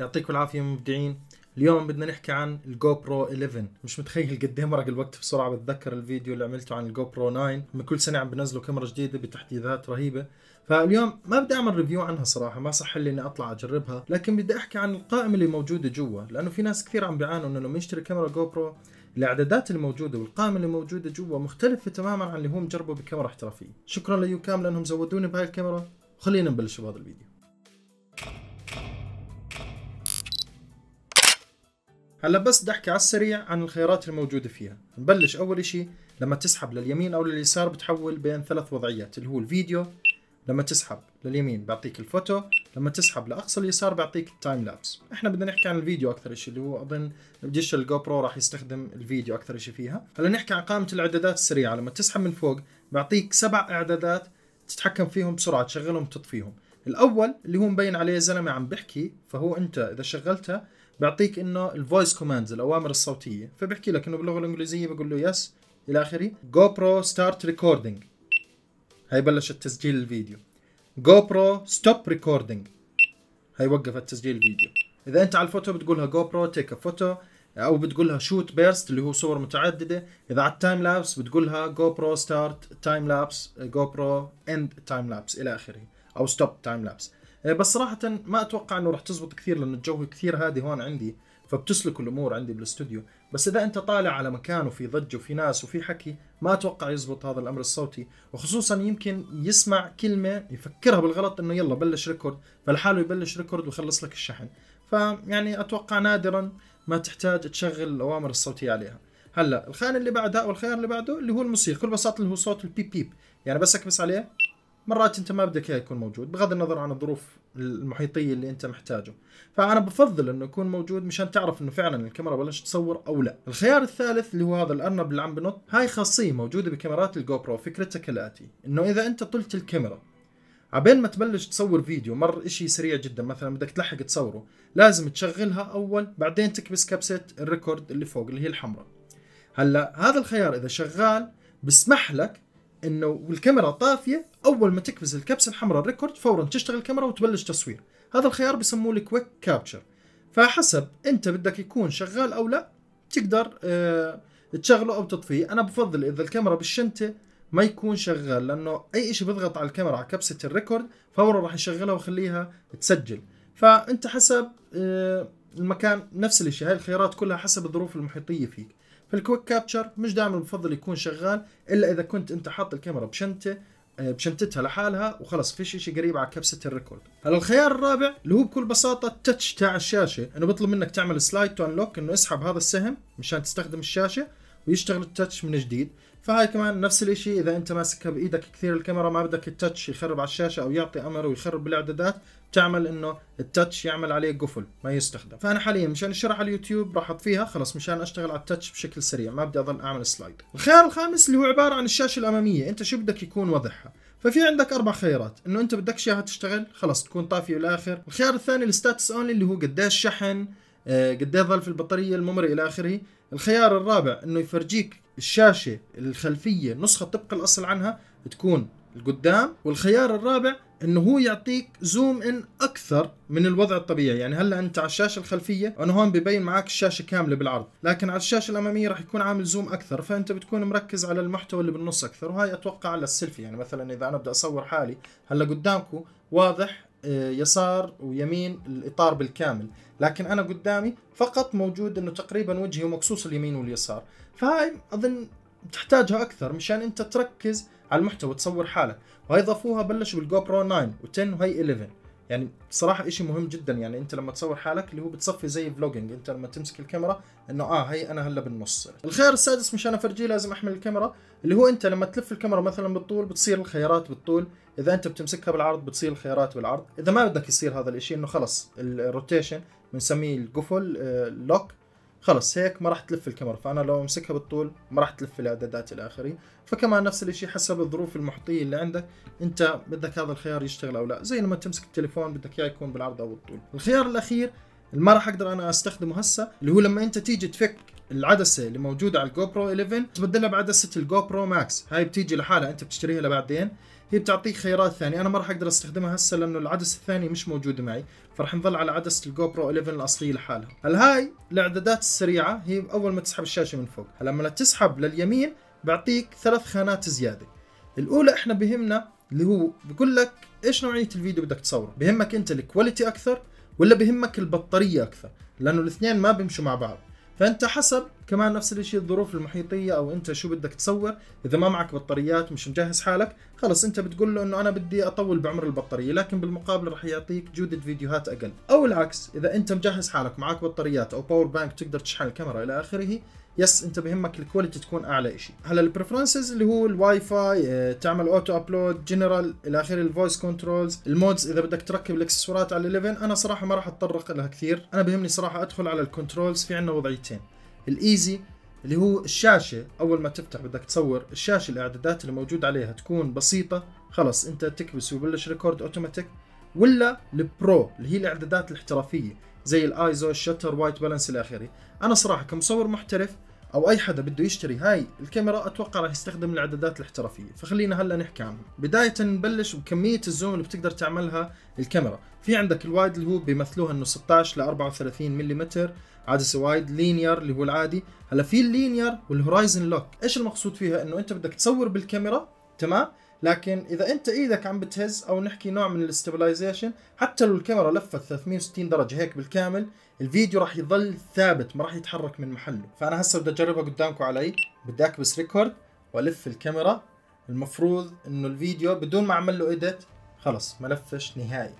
يعطيكم العافيه مبدعين اليوم بدنا نحكي عن الجو برو 11 مش متخيل قد ايه مرق الوقت بسرعه بتذكر الفيديو اللي عملته عن الجو برو 9 من كل سنه عم بنزلوا كاميرا جديده بتحديثات رهيبه فاليوم ما بدي اعمل ريفيو عنها صراحه ما صح لي اني اطلع اجربها لكن بدي احكي عن القائمه اللي موجوده جوا لانه في ناس كثير عم بيعانوا انه لما يشتري كاميرا جو برو الاعدادات الموجوده والقائمه اللي موجوده جوا مختلفه تماما عن اللي هو مجربه بكاميرا احترافيه شكرا ليوكام لانهم زودوني بهاي الكاميرا خلينا نبلش بهذا الفيديو هلا بس بدي احكي على السريع عن الخيارات الموجوده فيها نبلش اول شيء لما تسحب لليمين او لليسار بتحول بين ثلاث وضعيات اللي هو الفيديو لما تسحب لليمين بيعطيك الفوتو لما تسحب لاقصى اليسار بيعطيك التايم لابس احنا بدنا نحكي عن الفيديو اكثر شيء اللي هو اظن جيش الجو برو راح يستخدم الفيديو اكثر شيء فيها هلا نحكي عن قائمه الاعدادات السريعه لما تسحب من فوق بيعطيك سبع اعدادات تتحكم فيهم بسرعه تشغلهم وتطفيهم، الاول اللي هو مبين عليه زلمه عم بحكي فهو انت اذا شغلتها بيعطيك انه الفويس كوماندز الاوامر الصوتيه فبحكي لك انه باللغه الانجليزيه بقول له يس الى اخره جو برو ستارت ريكوردينج هي بلشت تسجيل الفيديو جو برو ستوب ريكوردينج هي وقفت تسجيل الفيديو اذا انت على الفوتو بتقولها جو برو تيك ا فوتو او بتقولها شوت بيرست اللي هو صور متعدده اذا على التايم لابس بتقولها جو برو ستارت تايم لابس جو برو اند تايم لابس الى اخره او ستوب تايم لابس آه، بس صراحه ما اتوقع انه راح تزبط كثير لانه الجو كثير هادي هون عندي فبتسلك الامور عندي بالاستوديو بس اذا انت طالع على مكان وفي ضجه وفي ناس وفي حكي ما اتوقع يزبط هذا الامر الصوتي وخصوصا يمكن يسمع كلمه يفكرها بالغلط انه يلا بلش ريكورد فلحاله يبلش ريكورد ويخلص لك الشحن فيعني اتوقع نادرا ما تحتاج تشغل الاوامر الصوتيه عليها هلا الخانه اللي بعدها والخيار اللي بعده اللي هو الموسيقى بكل بساطه اللي هو صوت البيب بيب يعني بسكبس عليه مرات انت ما بدك اياه يكون موجود بغض النظر عن الظروف المحيطيه اللي انت محتاجه فانا بفضل انه يكون موجود مشان تعرف انه فعلا الكاميرا بلشت تصور او لا الخيار الثالث اللي هو هذا الارنب اللي عم بنط هاي خاصيه موجوده بكاميرات الجو برو فكرتها كالاتي انه اذا انت طلت الكاميرا عبين ما تبلش تصور فيديو مر اشي سريع جدا مثلا بدك تلحق تصوره لازم تشغلها اول بعدين تكبس كبسه الريكورد اللي فوق اللي هي الحمراء هلا هذا الخيار اذا شغال بسمح لك انه والكاميرا طافيه اول ما تكبس الكبسه الحمراء الريكورد فورا تشتغل الكاميرا وتبلش تصوير هذا الخيار بسموه الكويك كابتشر فحسب انت بدك يكون شغال او لا تقدر أه تشغله او تطفيه انا بفضل اذا الكاميرا بالشنطه ما يكون شغال لانه اي شيء بضغط على الكاميرا على كبسه الريكورد فورا راح يشغلها ويخليها تسجل فانت حسب أه المكان نفس الشيء هاي الخيارات كلها حسب الظروف المحيطيه فيك فالكويك كابتشر مش دائما بفضل يكون شغال الا اذا كنت انت حاط الكاميرا بشنطه آه، بشنطتها لحالها وخلص فيش شيء قريب على كبسه الريكورد هلا الخيار الرابع اللي هو بكل بساطه التتش تاع الشاشه انه بيطلب منك تعمل سلايد تو انلوك انه اسحب هذا السهم مشان تستخدم الشاشه ويشتغل التتش من جديد فهاي كمان نفس الشيء اذا انت ماسكها بايدك كثير الكاميرا ما بدك التتش يخرب على الشاشه او يعطي امر ويخرب بالاعدادات تعمل انه التاتش يعمل عليه قفل ما يستخدم فانا حاليا مشان الشرح على اليوتيوب راح اطفيها خلص مشان اشتغل على التاتش بشكل سريع ما بدي اضل اعمل سلايد الخيار الخامس اللي هو عباره عن الشاشه الاماميه انت شو بدك يكون وضعها ففي عندك اربع خيارات انه انت بدك اياها تشتغل خلص تكون طافيه للاخر الخيار الثاني الستاتس اونلي اللي هو قديش شحن آه، قد ايه ظل في البطاريه الميموري الى اخره الخيار الرابع انه يفرجيك الشاشه الخلفيه نسخه طبق الاصل عنها تكون القدام والخيار الرابع انه هو يعطيك زوم ان اكثر من الوضع الطبيعي يعني هلا انت على الشاشه الخلفيه انا هون ببين معك الشاشه كامله بالعرض لكن على الشاشه الاماميه راح يكون عامل زوم اكثر فانت بتكون مركز على المحتوى اللي بالنص اكثر وهي اتوقع على السيلفي يعني مثلا اذا انا بدي اصور حالي هلا قدامكم واضح آه، يسار ويمين الاطار بالكامل لكن انا قدامي فقط موجود انه تقريبا وجهي ومقصوص اليمين واليسار فهاي اظن تحتاجها اكثر مشان انت تركز على المحتوى تصور حالك وهي ضافوها بلشوا بالجو برو 9 و10 وهي 11 يعني بصراحة إشي مهم جدا يعني أنت لما تصور حالك اللي هو بتصفي زي فلوجينج أنت لما تمسك الكاميرا إنه آه هي أنا هلا بالنص الخيار السادس مشان أفرجيه لازم أحمل الكاميرا اللي هو أنت لما تلف الكاميرا مثلا بالطول بتصير الخيارات بالطول إذا أنت بتمسكها بالعرض بتصير الخيارات بالعرض إذا ما بدك يصير هذا الإشي إنه خلص الروتيشن بنسميه القفل لوك خلص هيك ما راح تلف الكاميرا فانا لو امسكها بالطول ما راح تلف الاعدادات الى اخره فكمان نفس الشيء حسب الظروف المحيطيه اللي عندك انت بدك هذا الخيار يشتغل او لا زي لما تمسك التليفون بدك اياه يكون بالعرض او بالطول الخيار الاخير اللي ما راح اقدر انا استخدمه هسه اللي هو لما انت تيجي تفك العدسه اللي موجوده على الجو برو 11 تبدلها بعدسه الجو برو ماكس هاي بتيجي لحالها انت بتشتريها لبعدين هي بتعطيك خيارات ثانيه انا ما راح اقدر استخدمها هسه لانه العدسه الثانيه مش موجوده معي فراح نضل على عدسه الجو برو 11 الاصليه لحالها هلا هاي الاعدادات السريعه هي اول ما تسحب الشاشه من فوق هلا لما تسحب لليمين بيعطيك ثلاث خانات زياده الاولى احنا بهمنا اللي هو بقول لك ايش نوعيه الفيديو بدك تصوره بهمك انت الكواليتي اكثر ولا بهمك البطاريه اكثر لانه الاثنين ما بيمشوا مع بعض فانت حسب كمان نفس الشيء الظروف المحيطيه او انت شو بدك تصور اذا ما معك بطاريات مش مجهز حالك خلص انت بتقول له انه انا بدي اطول بعمر البطاريه لكن بالمقابل رح يعطيك جوده فيديوهات اقل او العكس اذا انت مجهز حالك معك بطاريات او باور بانك تقدر تشحن الكاميرا الى اخره يس انت بهمك الكواليتي تكون اعلى شيء هلا البريفرنسز اللي هو الواي آه، فاي تعمل اوتو ابلود جنرال الى اخره الفويس كنترولز المودز اذا بدك تركب الاكسسوارات على ال11 انا صراحه ما راح اتطرق لها كثير انا بهمني صراحه ادخل على الكنترولز في عندنا وضعيتين الايزي اللي هو الشاشه اول ما تفتح بدك تصور الشاشه الاعدادات اللي موجود عليها تكون بسيطه خلص انت تكبس ويبلش ريكورد اوتوماتيك ولا البرو اللي هي الاعدادات الاحترافيه زي الايزو الشتر وايت بالانس الى اخره انا صراحه كمصور محترف او اي حدا بده يشتري هاي الكاميرا اتوقع راح يستخدم الاعدادات الاحترافيه فخلينا هلا نحكي عنها بدايه نبلش بكميه الزوم اللي بتقدر تعملها الكاميرا في عندك الوايد اللي هو بيمثلوها انه 16 ل 34 ملم عدسه وايد لينير اللي هو العادي هلا في اللينير والهورايزن لوك ايش المقصود فيها انه انت بدك تصور بالكاميرا تمام لكن اذا انت ايدك عم بتهز او نحكي نوع من الاستابلايزيشن حتى لو الكاميرا لفت 360 درجه هيك بالكامل الفيديو راح يضل ثابت ما راح يتحرك من محله فانا هسه بدي اجربها قدامكم علي بدي اكبس ريكورد والف الكاميرا المفروض انه الفيديو بدون ما اعمل له ايديت خلص ما لفش نهائي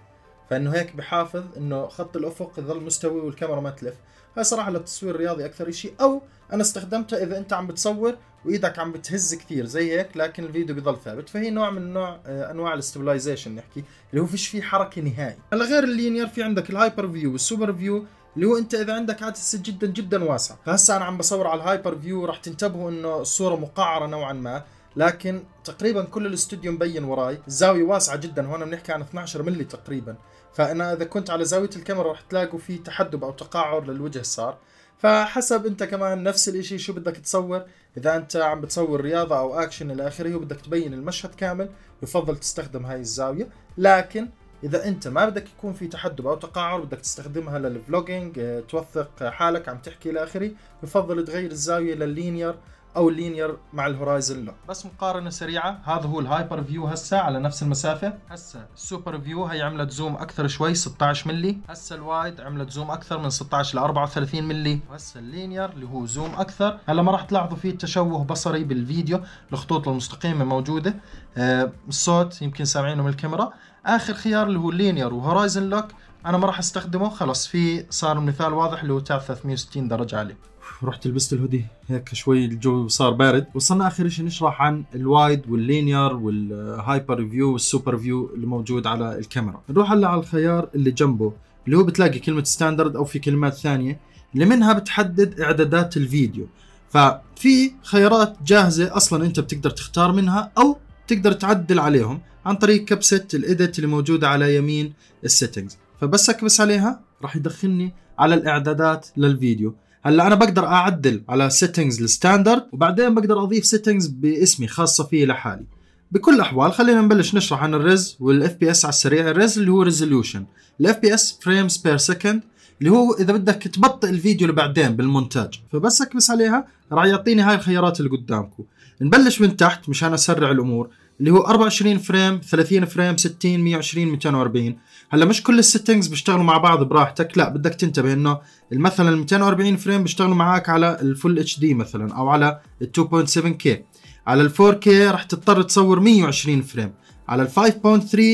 فانه هيك بحافظ انه خط الافق يضل مستوي والكاميرا ما تلف هاي صراحه للتصوير الرياضي اكثر شيء او انا استخدمتها اذا انت عم بتصور وايدك عم بتهز كثير زي هيك لكن الفيديو بضل ثابت فهي نوع من نوع آه، انواع الاستبلايزيشن نحكي اللي هو فيش فيه حركه نهائي هلا غير اللينير في عندك الهايبر فيو والسوبر فيو اللي هو انت اذا عندك عدسه جدا جدا واسعه فهسا انا عم بصور على الهايبر فيو راح تنتبهوا انه الصوره مقعره نوعا ما لكن تقريبا كل الاستوديو مبين وراي الزاويه واسعه جدا هون بنحكي عن 12 ملي تقريبا فانا اذا كنت على زاويه الكاميرا راح تلاقوا في تحدب او تقعر للوجه صار فحسب انت كمان نفس الاشي شو بدك تصور اذا انت عم بتصور رياضة او اكشن الى اخره وبدك تبين المشهد كامل يفضل تستخدم هاي الزاوية لكن اذا انت ما بدك يكون في تحدب او تقعر بدك تستخدمها للفلوجينج آه، توثق حالك عم تحكي الى اخره يفضل تغير الزاوية لللينير او اللينير مع الهورايزن لوك بس مقارنه سريعه هذا هو الهايبر فيو هسه على نفس المسافه هسه السوبر فيو هي عملت زوم اكثر شوي 16 ملي هسه الوايد عملت زوم اكثر من 16 ل 34 ملي وهسه اللينير اللي هو زوم اكثر هلا ما راح تلاحظوا فيه تشوه بصري بالفيديو الخطوط المستقيمه موجوده آه الصوت يمكن سامعينه من الكاميرا اخر خيار اللي هو اللينير وهورايزن لوك انا ما راح استخدمه خلص في صار المثال واضح اللي هو تاع 360 درجه عليه رحت لبست الهودي هيك شوي الجو صار بارد وصلنا اخر شيء نشرح عن الوايد واللينير والهايبر فيو والسوبر فيو اللي موجود على الكاميرا نروح هلا على الخيار اللي جنبه اللي هو بتلاقي كلمه ستاندرد او في كلمات ثانيه اللي منها بتحدد اعدادات الفيديو ففي خيارات جاهزه اصلا انت بتقدر تختار منها او تقدر تعدل عليهم عن طريق كبسه الايديت اللي موجوده على يمين السيتنجز فبس اكبس عليها راح يدخلني على الاعدادات للفيديو هلا انا بقدر اعدل على سيتنجز الستاندرد وبعدين بقدر اضيف سيتنجز باسمي خاصه فيه لحالي بكل الاحوال خلينا نبلش نشرح عن الرز والاف بي اس على السريع الرز اللي هو ريزولوشن الاف بي اس فريمز بير سكند اللي هو اذا بدك تبطئ الفيديو لبعدين بالمونتاج فبس اكبس عليها راح يعطيني هاي الخيارات اللي قدامكم نبلش من تحت مشان اسرع الامور اللي هو 24 فريم 30 فريم 60 120 240 هلا مش كل السيتنجز بيشتغلوا مع بعض براحتك لا بدك تنتبه انه مثلا 240 فريم بيشتغلوا معك على الفول اتش دي مثلا او على ال 2.7 كي على ال 4 كي رح تضطر تصور 120 فريم على ال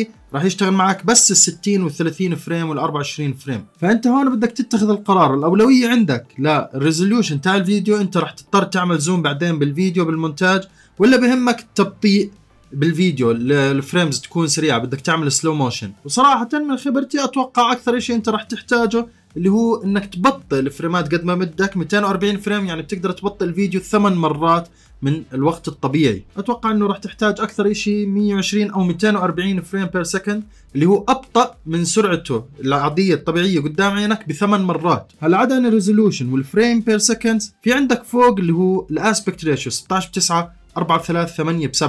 5.3 راح يشتغل معك بس ال 60 وال 30 فريم وال 24 فريم فانت هون بدك تتخذ القرار الاولويه عندك للريزولوشن تاع الفيديو انت راح تضطر تعمل زوم بعدين بالفيديو بالمونتاج ولا بهمك التبطيء بالفيديو الفريمز تكون سريعه بدك تعمل سلو موشن وصراحه من خبرتي اتوقع اكثر شيء انت راح تحتاجه اللي هو انك تبطل فريمات قد ما بدك 240 فريم يعني بتقدر تبطل الفيديو ثمان مرات من الوقت الطبيعي اتوقع انه راح تحتاج اكثر شيء 120 او 240 فريم بير سكند اللي هو ابطا من سرعته العاديه الطبيعيه قدام عينك بثمان مرات هلا عدا عن الريزولوشن والفريم بير سكند في عندك فوق اللي هو الاسبكت ريشيو 16 9 4 ب3 8 ب7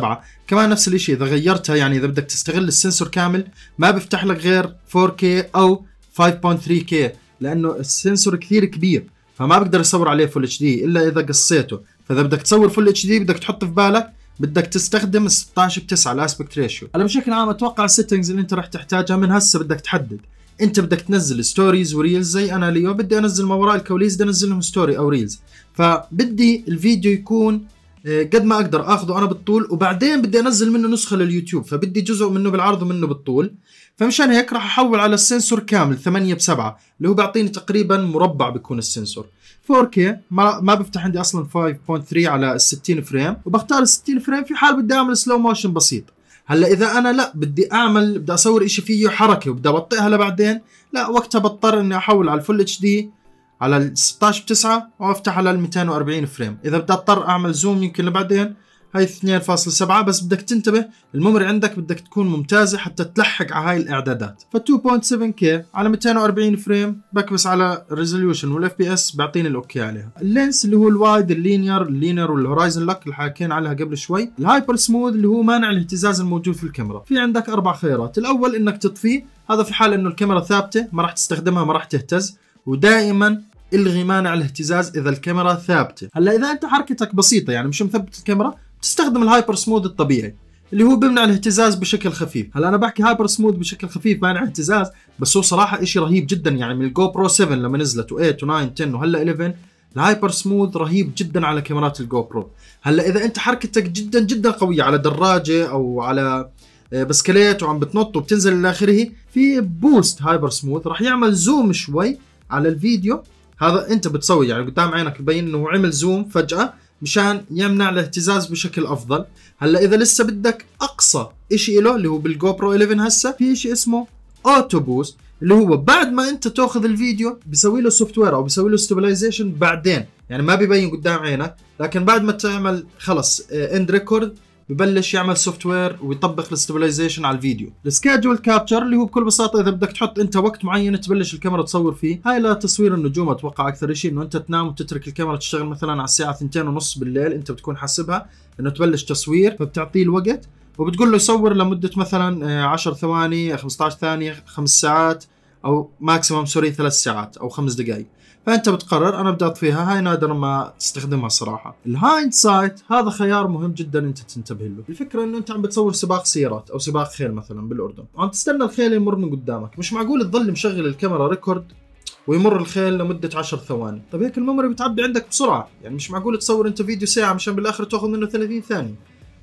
كمان نفس الشيء اذا غيرتها يعني اذا بدك تستغل السنسور كامل ما بيفتح لك غير 4K او 5.3K لانه السنسور كثير كبير فما بقدر اصور عليه فول اتش دي الا اذا قصيته فاذا بدك تصور فول اتش دي بدك تحط في بالك بدك تستخدم 16 ب 9 الاسبكت ريشيو انا بشكل عام اتوقع السيتنجز اللي انت راح تحتاجها من هسه بدك تحدد انت بدك تنزل ستوريز وريلز زي انا اليوم بدي انزل ما وراء الكواليس بدي انزلهم ستوري او ريلز فبدي الفيديو يكون قد ما اقدر اخذه انا بالطول وبعدين بدي انزل منه نسخه لليوتيوب فبدي جزء منه بالعرض ومنه بالطول فمشان هيك راح احول على السنسور كامل 8 ب 7 اللي هو بيعطيني تقريبا مربع بيكون السنسور 4K ما, ما بفتح عندي اصلا 5.3 على ال 60 فريم وبختار ال 60 فريم في حال بدي اعمل سلو موشن بسيط هلا اذا انا لا بدي اعمل بدي اصور شيء فيه حركه وبدي ابطئها لبعدين لا وقتها بضطر اني احول على الفل اتش دي على ال 16 بتسعة وافتح على ال 240 فريم اذا بدي اضطر اعمل زوم يمكن لبعدين هاي 2.7 بس بدك تنتبه الميموري عندك بدك تكون ممتازة حتى تلحق على هاي الإعدادات ف 2.7K على 240 فريم بكبس على الريزوليوشن والاف بي اس بيعطيني الأوكي عليها اللينس اللي هو الوايد اللينير اللينير والهورايزن لك اللي حكينا عليها قبل شوي الهايبر سموث اللي هو مانع الاهتزاز الموجود في الكاميرا في عندك أربع خيارات الأول إنك تطفيه هذا في حال إنه الكاميرا ثابتة ما راح تستخدمها ما راح تهتز ودائما الغي مانع الاهتزاز اذا الكاميرا ثابته هلا اذا انت حركتك بسيطه يعني مش مثبت الكاميرا بتستخدم الهايبر سموث الطبيعي اللي هو بيمنع الاهتزاز بشكل خفيف هلا انا بحكي هايبر سموث بشكل خفيف مانع اهتزاز بس هو صراحه شيء رهيب جدا يعني من الجو برو 7 لما نزلت و8 و9 10 وهلا 11 الهايبر سموث رهيب جدا على كاميرات الجو برو هلا اذا انت حركتك جدا جدا قويه على دراجه او على آه، بسكليت وعم بتنط وبتنزل الى اخره في بوست هايبر سموث راح يعمل زوم شوي على الفيديو هذا انت بتسوي يعني قدام عينك يبين انه عمل زوم فجاه مشان يمنع الاهتزاز بشكل افضل هلا اذا لسه بدك اقصى شيء له اللي هو بالجو برو 11 هسه في شيء اسمه اوتو بوست اللي هو بعد ما انت تاخذ الفيديو بيسوي له سوفت وير او بيسوي له ستابلايزيشن بعدين يعني ما بيبين قدام عينك لكن بعد ما تعمل خلص اند ريكورد ببلش يعمل سوفت وير ويطبق الاستبلايزيشن على الفيديو السكيدجول كابتشر اللي هو بكل بساطه اذا بدك تحط انت وقت معين تبلش الكاميرا تصور فيه هاي لتصوير النجوم اتوقع اكثر شيء انه انت تنام وتترك الكاميرا تشتغل مثلا على الساعه 2 ونص بالليل انت بتكون حاسبها انه تبلش تصوير فبتعطيه الوقت وبتقول له يصور لمده مثلا 10 آه، ثواني 15 ثانيه 5 ساعات او ماكسيموم سوري ثلاث ساعات او خمس دقائق فانت بتقرر انا بدي اطفيها هاي نادرا ما تستخدمها صراحه الهايند سايت هذا خيار مهم جدا انت تنتبه له الفكره انه انت عم بتصور سباق سيارات او سباق خيل مثلا بالاردن وعم تستنى الخيل يمر من قدامك مش معقول تظل مشغل الكاميرا ريكورد ويمر الخيل لمدة 10 ثواني طب هيك الميموري بتعبي عندك بسرعة يعني مش معقول تصور انت فيديو ساعة مشان بالاخر تاخذ منه 30 ثانية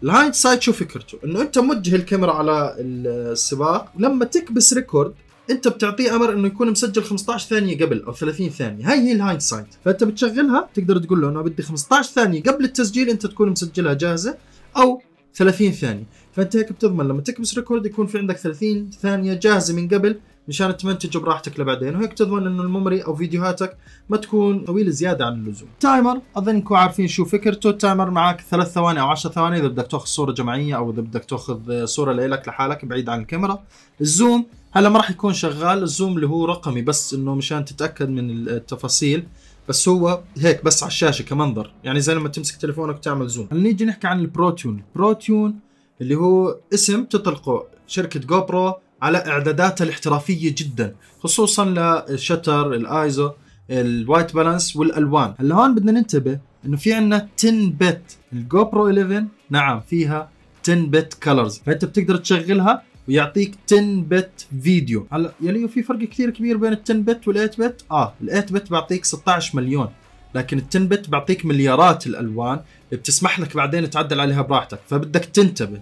الهايند سايت شو فكرته انه انت موجه الكاميرا على السباق لما تكبس ريكورد انت بتعطيه امر انه يكون مسجل 15 ثانيه قبل او 30 ثانيه هاي هي الهايند سايد فانت بتشغلها تقدر تقول له انه بدي 15 ثانيه قبل التسجيل انت تكون مسجلها جاهزه او 30 ثانيه فانت هيك بتضمن لما تكبس ريكورد يكون في عندك 30 ثانيه جاهزه من قبل مشان تمنتج براحتك لبعدين وهيك تضمن انه الميموري او فيديوهاتك ما تكون طويله زياده عن اللزوم. تايمر اظنكم عارفين شو فكرته، التايمر معك ثلاث ثواني او 10 ثواني اذا بدك تاخذ صوره جماعيه او اذا بدك تاخذ صوره لإلك لحالك بعيد عن الكاميرا. الزوم هلا ما راح يكون شغال، الزوم اللي هو رقمي بس انه مشان تتاكد من التفاصيل بس هو هيك بس على الشاشه كمنظر، يعني زي لما تمسك تليفونك وتعمل زوم. نيجي نحكي عن البروتيون، البروتيون اللي هو اسم تطلقه شركه جو برو على اعداداتها الاحترافيه جدا خصوصا للشتر الايزو الوايت بالانس والالوان هلا هون بدنا ننتبه انه في عندنا 10 بت الجو برو 11 نعم فيها 10 بت كلرز فانت بتقدر تشغلها ويعطيك 10 بت فيديو هلا يلي في فرق كثير كبير بين ال 10 بت وال 8 بت اه ال 8 بت بيعطيك 16 مليون لكن ال 10 بت بيعطيك مليارات الالوان بتسمح لك بعدين تعدل عليها براحتك فبدك تنتبه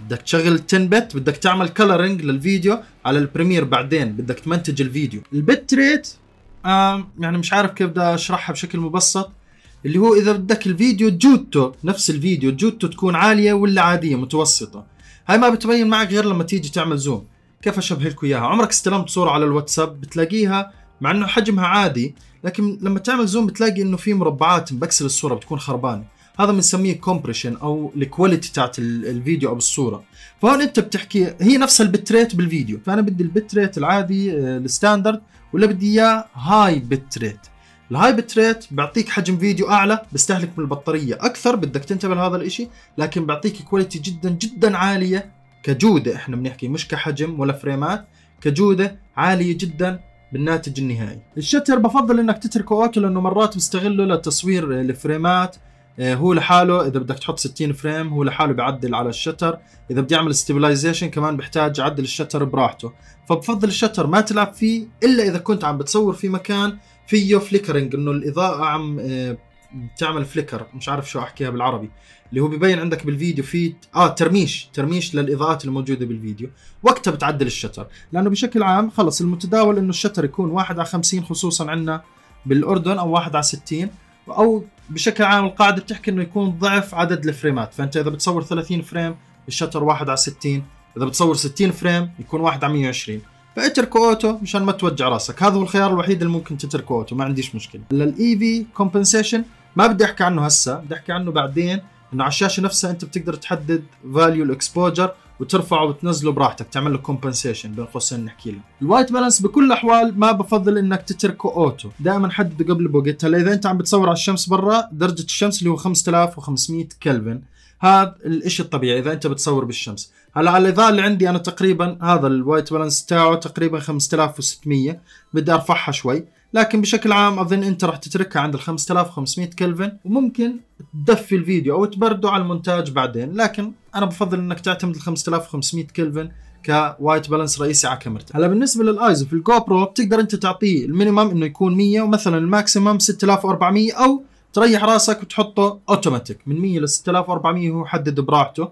بدك تشغل 10 بت بدك تعمل كلرنج للفيديو على البريمير بعدين بدك تمنتج الفيديو البت ريت يعني مش عارف كيف بدي اشرحها بشكل مبسط اللي هو اذا بدك الفيديو جودته نفس الفيديو جودته تكون عاليه ولا عاديه متوسطه هاي ما بتبين معك غير لما تيجي تعمل زوم كيف اشبه لكم اياها عمرك استلمت صوره على الواتساب بتلاقيها مع انه حجمها عادي لكن لما تعمل زوم بتلاقي انه في مربعات مبكسل الصوره بتكون خربانه هذا بنسميه كومبريشن او الكواليتي تاعت الفيديو او الصوره فهون انت بتحكي هي نفسها البتريت بالفيديو فانا بدي البتريت العادي آه، الستاندرد ولا بدي اياه هاي بتريت الهاي بتريت بيعطيك حجم فيديو اعلى بيستهلك من البطاريه اكثر بدك تنتبه لهذا الاشي لكن بيعطيك كواليتي جدا جدا عاليه كجوده احنا بنحكي مش كحجم ولا فريمات كجوده عاليه جدا بالناتج النهائي الشتر بفضل انك تتركه اوكي لانه مرات بستغله لتصوير الفريمات آه، هو لحاله اذا بدك تحط 60 فريم هو لحاله بيعدل على الشتر اذا بدي اعمل ستيبلايزيشن كمان بحتاج اعدل الشتر براحته فبفضل الشتر ما تلعب فيه الا اذا كنت عم بتصور في مكان فيه فليكرنج انه الاضاءه عم بتعمل آه، فليكر مش عارف شو احكيها بالعربي اللي هو ببين عندك بالفيديو في اه ترميش ترميش للاضاءات الموجوده بالفيديو وقتها بتعدل الشتر لانه بشكل عام خلص المتداول انه الشتر يكون 1 على 50 خصوصا عندنا بالاردن او 1 على 60 او بشكل عام القاعده بتحكي انه يكون ضعف عدد الفريمات فانت اذا بتصور 30 فريم الشتر واحد على 60 اذا بتصور 60 فريم يكون واحد على 120 فاتركه اوتو مشان ما توجع راسك هذا هو الخيار الوحيد اللي ممكن تتركه اوتو ما عنديش مشكله للاي في كومبنسيشن ما بدي احكي عنه هسه بدي احكي عنه بعدين انه على الشاشه نفسها انت بتقدر تحدد فاليو الاكسبوجر وترفعه وتنزله براحتك تعمل له كومبنسيشن بين قوسين نحكي له الوايت بالانس بكل الاحوال ما بفضل انك تتركه اوتو دائما حدده قبل هلا اذا انت عم بتصور على الشمس برا درجه الشمس اللي هو 5500 كلفن هذا الشيء الطبيعي اذا انت بتصور بالشمس هلا على الاضاءه اللي عندي انا تقريبا هذا الوايت بالانس تاعه تقريبا 5600 بدي ارفعها شوي لكن بشكل عام اظن انت راح تتركها عند ال 5500 كلفن وممكن تدفي الفيديو او تبرده على المونتاج بعدين لكن انا بفضل انك تعتمد ال 5500 كلفن كوايت بالانس رئيسي على كاميرتك هلا بالنسبه للايزو في الجو برو بتقدر انت تعطيه المينيمم انه يكون 100 ومثلا الماكسيمم 6400 او تريح راسك وتحطه اوتوماتيك من 100 ل 6400 هو حدد براحته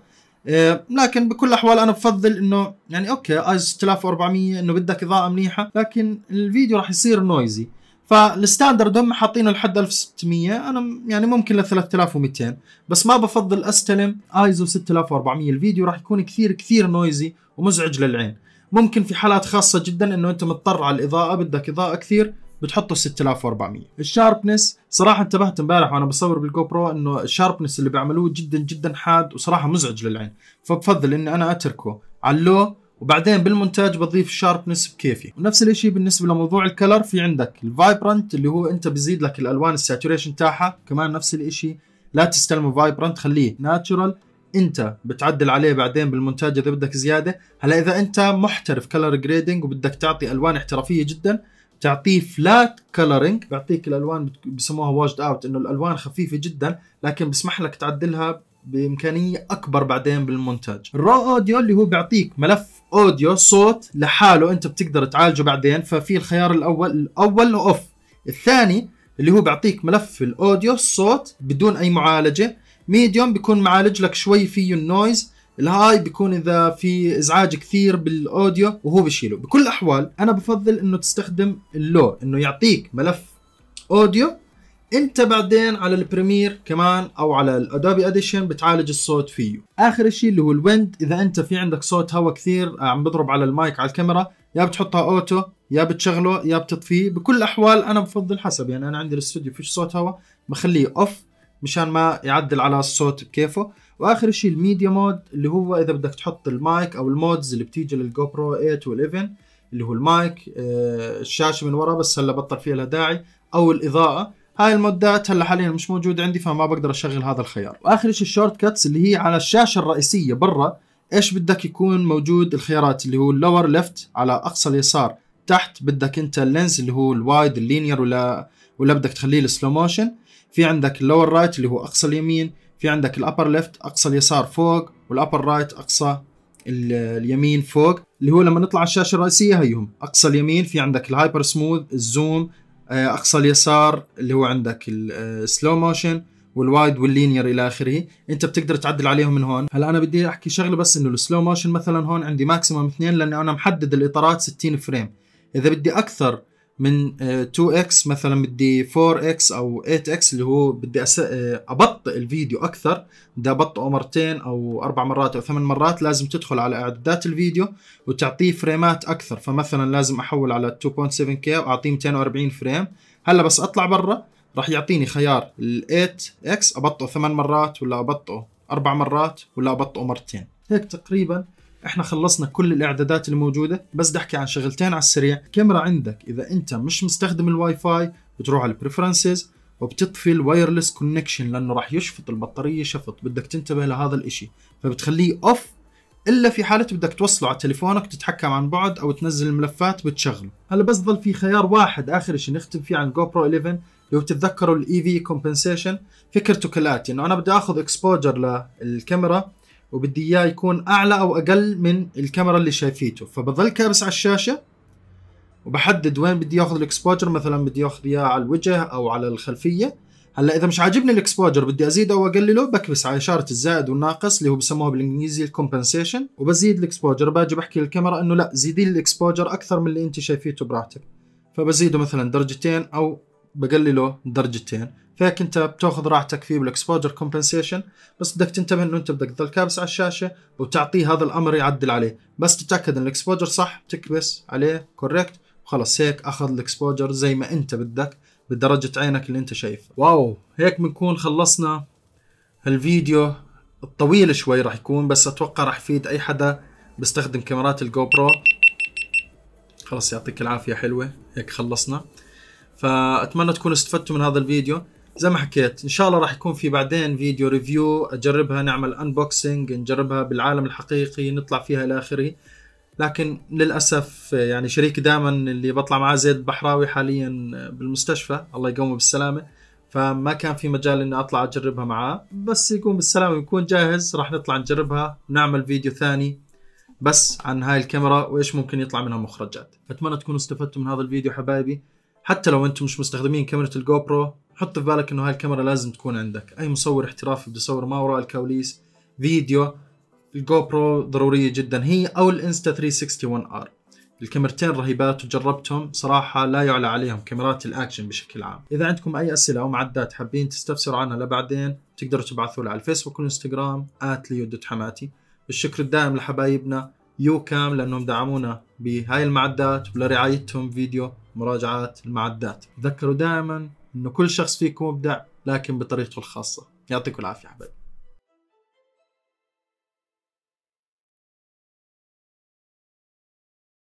إيه، لكن بكل الاحوال انا بفضل انه يعني اوكي اي 6400 انه بدك اضاءه منيحه لكن الفيديو راح يصير نويزي فالستاندرد هم حاطينه لحد 1600 انا يعني ممكن ل 3200 بس ما بفضل استلم ايزو 6400 الفيديو راح يكون كثير كثير نويزي ومزعج للعين ممكن في حالات خاصه جدا انه انت مضطر على الاضاءه بدك اضاءه كثير بتحطه 6400 الشاربنس صراحه انتبهت امبارح وانا بصور بالجو برو انه الشاربنس اللي بيعملوه جدا جدا حاد وصراحه مزعج للعين فبفضل اني انا اتركه على اللو وبعدين بالمونتاج بضيف شاربنس بكيفي ونفس الشيء بالنسبه لموضوع الكلر في عندك الفايبرنت اللي هو انت بزيد لك الالوان الساتوريشن تاعها كمان نفس الشيء لا تستلمه فايبرنت خليه ناتشرال انت بتعدل عليه بعدين بالمونتاج اذا بدك زياده هلا اذا انت محترف كلر جريدنج وبدك تعطي الوان احترافيه جدا تعطيه فلات كلرنج بيعطيك الالوان بسموها واجد اوت انه الالوان خفيفه جدا لكن بسمح لك تعدلها بامكانيه اكبر بعدين بالمونتاج الرو اوديو اللي هو بيعطيك ملف اوديو صوت لحاله انت بتقدر تعالجه بعدين ففي الخيار الاول الاول اوف الثاني اللي هو بيعطيك ملف الاوديو الصوت بدون اي معالجه ميديوم بيكون معالج لك شوي فيه النويز الهاي بيكون اذا في ازعاج كثير بالاوديو وهو بشيله بكل الاحوال انا بفضل انه تستخدم اللو انه يعطيك ملف اوديو انت بعدين على البريمير كمان او على الادوبي اديشن بتعالج الصوت فيه اخر شيء اللي هو الويند اذا انت في عندك صوت هواء كثير آه، عم بضرب على المايك على الكاميرا يا بتحطها اوتو يا بتشغله يا بتطفيه بكل الاحوال انا بفضل حسب يعني انا عندي الاستوديو فيش صوت هواء بخليه اوف مشان ما يعدل على الصوت بكيفه واخر شيء الميديا مود اللي هو اذا بدك تحط المايك او المودز اللي بتيجي للجو برو 8 وال11 اللي هو المايك آه، الشاشه من ورا بس هلا بطل فيها لها داعي او الاضاءه هاي المودات هلا حاليا مش موجوده عندي فما بقدر اشغل هذا الخيار واخر شيء الشورت كاتس اللي هي على الشاشه الرئيسيه برا ايش بدك يكون موجود الخيارات اللي هو اللور ليفت على اقصى اليسار تحت بدك انت اللينز اللي هو الوايد اللينير ولا ولا بدك تخليه السلو موشن في عندك اللور رايت اللي هو اقصى اليمين في عندك الابر ليفت اقصى اليسار فوق والابر رايت اقصى اليمين فوق اللي هو لما نطلع على الشاشه الرئيسيه هيهم اقصى اليمين في عندك الهايبر سموث الزوم اقصى اليسار اللي هو عندك السلو موشن والوايد واللينير الى اخره انت بتقدر تعدل عليهم من هون هلا انا بدي احكي شغله بس انه السلو موشن مثلا هون عندي ماكسيمم 2 لاني انا محدد الاطارات 60 فريم اذا بدي اكثر من 2x آه، مثلا بدي 4x او 8x اللي هو بدي أس... آه، ابطئ الفيديو اكثر بدي ابطئه مرتين او اربع مرات او ثمان مرات لازم تدخل على اعدادات الفيديو وتعطيه فريمات اكثر فمثلا لازم احول على 2.7k واعطيه 240 فريم هلا بس اطلع برا راح يعطيني خيار ال 8x ابطئه ثمان مرات ولا ابطئه اربع مرات ولا ابطئه مرتين هيك تقريبا احنا خلصنا كل الاعدادات الموجوده بس بدي احكي عن شغلتين على السريع كاميرا عندك اذا انت مش مستخدم الواي فاي بتروح على البريفرنسز وبتطفي الوايرلس كونكشن لانه راح يشفط البطاريه شفط بدك تنتبه لهذا الاشي فبتخليه اوف الا في حاله بدك توصله على تليفونك تتحكم عن بعد او تنزل الملفات بتشغله هلا بس ضل في خيار واحد اخر شيء نختم فيه عن جو برو 11 لو بتتذكروا الاي في كومبنسيشن فكرته كالاتي انه انا بدي اخذ اكسبوجر للكاميرا وبدي اياه يكون اعلى او اقل من الكاميرا اللي شايفيته فبظل كابس على الشاشه وبحدد وين بدي اخذ الاكسبوجر مثلا بدي اخذ اياه على الوجه او على الخلفيه هلا اذا مش عاجبني الاكسبوجر بدي ازيد او اقلله بكبس على اشاره الزائد والناقص اللي هو بسموها بالانجليزي الكومبنسيشن وبزيد الاكسبوجر باجي بحكي للكاميرا انه لا زيدي لي الاكسبوجر اكثر من اللي انت شايفيته براحتك فبزيده مثلا درجتين او بقلله درجتين فهيك انت بتاخذ راحتك فيه بالاكسبوجر كومبنسيشن بس بدك تنتبه انه انت بدك تضل كابس على الشاشه وتعطيه هذا الامر يعدل عليه بس تتاكد ان الاكسبوجر صح بتكبس عليه كوريكت وخلص هيك اخذ الاكسبوجر زي ما انت بدك بدرجه عينك اللي انت شايفها واو هيك بنكون خلصنا الفيديو الطويل شوي راح يكون بس اتوقع راح يفيد اي حدا بيستخدم كاميرات الجو برو خلص يعطيك العافيه حلوه هيك خلصنا فاتمنى تكونوا استفدتوا من هذا الفيديو زي ما حكيت ان شاء الله راح يكون في بعدين فيديو ريفيو اجربها نعمل انبوكسنج نجربها بالعالم الحقيقي نطلع فيها الى اخره لكن للاسف يعني شريكي دائما اللي بطلع معاه زيد البحراوي حاليا بالمستشفى الله يقومه بالسلامه فما كان في مجال اني اطلع اجربها معاه بس يقوم بالسلامه ويكون جاهز راح نطلع نجربها ونعمل فيديو ثاني بس عن هاي الكاميرا وايش ممكن يطلع منها مخرجات اتمنى تكونوا استفدتوا من هذا الفيديو حبايبي حتى لو انتم مش مستخدمين كاميرا الجو برو حط في بالك انه هاي الكاميرا لازم تكون عندك اي مصور احترافي بده يصور ما وراء الكواليس فيديو الجو برو ضروريه جدا هي او الانستا 361 ار الكاميرتين رهيبات وجربتهم صراحة لا يعلى عليهم كاميرات الأكشن بشكل عام إذا عندكم أي أسئلة أو معدات حابين تستفسروا عنها لبعدين تقدروا تبعثوا لي على الفيسبوك والإنستغرام حماتي الشكر الدائم لحبايبنا يو كام لأنهم دعمونا بهاي المعدات ولرعايتهم فيديو مراجعات المعدات تذكروا دائما انه كل شخص فيكم مبدع لكن بطريقته الخاصه يعطيكم العافيه حبايبي